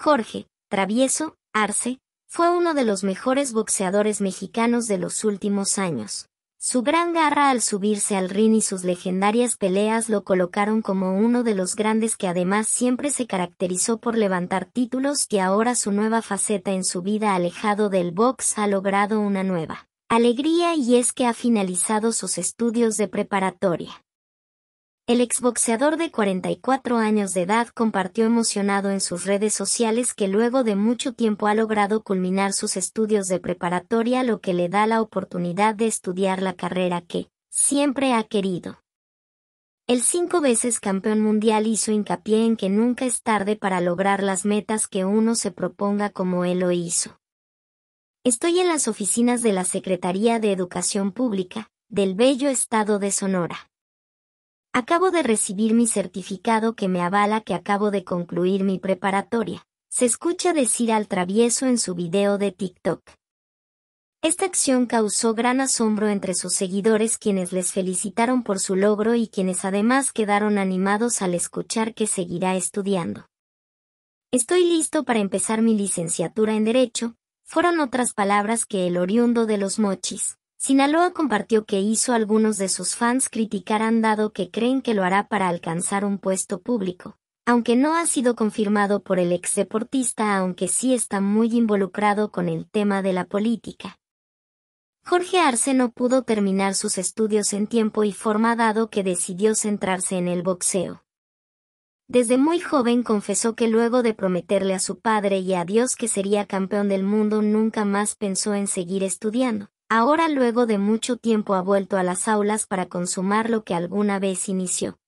Jorge, travieso, Arce, fue uno de los mejores boxeadores mexicanos de los últimos años. Su gran garra al subirse al ring y sus legendarias peleas lo colocaron como uno de los grandes que además siempre se caracterizó por levantar títulos y ahora su nueva faceta en su vida alejado del box ha logrado una nueva alegría y es que ha finalizado sus estudios de preparatoria. El exboxeador de 44 años de edad compartió emocionado en sus redes sociales que luego de mucho tiempo ha logrado culminar sus estudios de preparatoria lo que le da la oportunidad de estudiar la carrera que siempre ha querido. El cinco veces campeón mundial hizo hincapié en que nunca es tarde para lograr las metas que uno se proponga como él lo hizo. Estoy en las oficinas de la Secretaría de Educación Pública, del bello estado de Sonora. Acabo de recibir mi certificado que me avala que acabo de concluir mi preparatoria, se escucha decir al travieso en su video de TikTok. Esta acción causó gran asombro entre sus seguidores quienes les felicitaron por su logro y quienes además quedaron animados al escuchar que seguirá estudiando. Estoy listo para empezar mi licenciatura en Derecho, fueron otras palabras que el oriundo de los mochis, Sinaloa compartió que hizo algunos de sus fans criticar han dado que creen que lo hará para alcanzar un puesto público, aunque no ha sido confirmado por el ex deportista aunque sí está muy involucrado con el tema de la política. Jorge Arce no pudo terminar sus estudios en tiempo y forma dado que decidió centrarse en el boxeo. Desde muy joven confesó que luego de prometerle a su padre y a Dios que sería campeón del mundo nunca más pensó en seguir estudiando Ahora luego de mucho tiempo ha vuelto a las aulas para consumar lo que alguna vez inició.